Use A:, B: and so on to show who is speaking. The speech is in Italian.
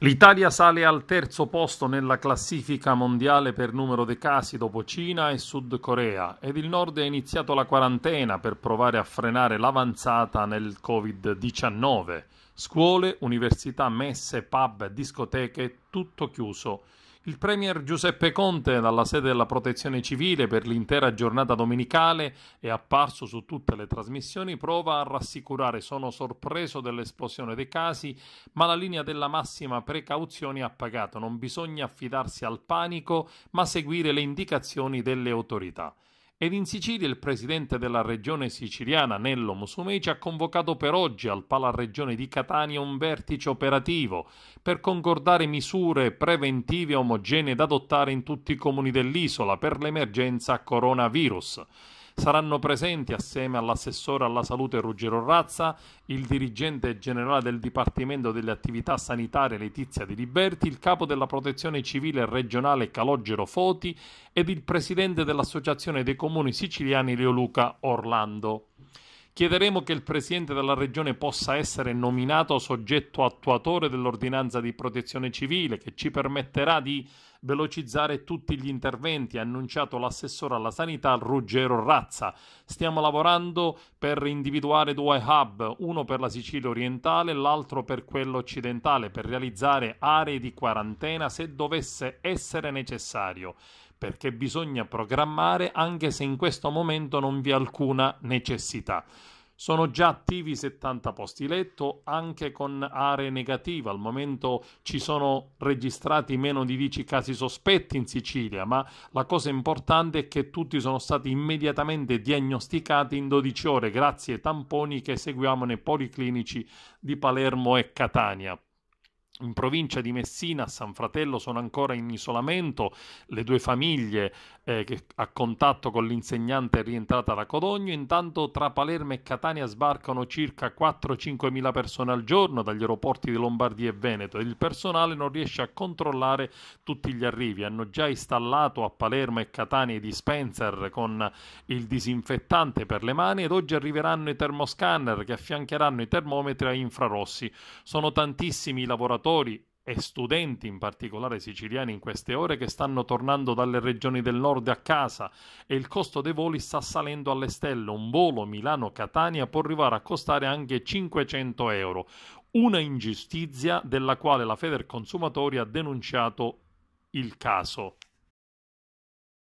A: L'Italia sale al terzo posto nella classifica mondiale per numero dei casi dopo Cina e Sud Corea ed il Nord è iniziato la quarantena per provare a frenare l'avanzata nel Covid-19. Scuole, università, messe, pub, discoteche, tutto chiuso. Il Premier Giuseppe Conte, dalla sede della Protezione Civile per l'intera giornata domenicale, è apparso su tutte le trasmissioni, prova a rassicurare sono sorpreso dell'esplosione dei casi, ma la linea della massima precauzione ha pagato, non bisogna affidarsi al panico, ma seguire le indicazioni delle autorità ed in Sicilia il presidente della regione siciliana Nello Musumeci ha convocato per oggi al Palareggione di Catania un vertice operativo per concordare misure preventive omogenee da adottare in tutti i comuni dell'isola per l'emergenza coronavirus. Saranno presenti assieme all'assessore alla salute Ruggero Razza, il dirigente generale del Dipartimento delle attività sanitarie Letizia Di Liberti, il capo della protezione civile regionale Calogero Foti ed il presidente dell'Associazione dei Comuni Siciliani Leo Luca Orlando. Chiederemo che il Presidente della Regione possa essere nominato soggetto attuatore dell'ordinanza di protezione civile che ci permetterà di velocizzare tutti gli interventi, ha annunciato l'assessore alla sanità Ruggero Razza. Stiamo lavorando per individuare due hub, uno per la Sicilia orientale e l'altro per quello occidentale, per realizzare aree di quarantena se dovesse essere necessario perché bisogna programmare anche se in questo momento non vi è alcuna necessità. Sono già attivi 70 posti letto anche con aree negative. Al momento ci sono registrati meno di 10 casi sospetti in Sicilia, ma la cosa importante è che tutti sono stati immediatamente diagnosticati in 12 ore grazie ai tamponi che eseguiamo nei policlinici di Palermo e Catania in provincia di Messina, a San Fratello, sono ancora in isolamento le due famiglie eh, che, a contatto con l'insegnante è rientrata da Codogno. Intanto tra Palermo e Catania sbarcano circa 4-5 mila persone al giorno dagli aeroporti di Lombardia e Veneto il personale non riesce a controllare tutti gli arrivi. Hanno già installato a Palermo e Catania i dispenser con il disinfettante per le mani ed oggi arriveranno i termoscanner che affiancheranno i termometri a infrarossi. Sono tantissimi i lavoratori lavoratori e studenti, in particolare siciliani, in queste ore che stanno tornando dalle regioni del nord a casa e il costo dei voli sta salendo alle stelle. Un volo Milano-Catania può arrivare a costare anche 500 euro. Una ingiustizia della quale la Feder Consumatori ha denunciato il caso.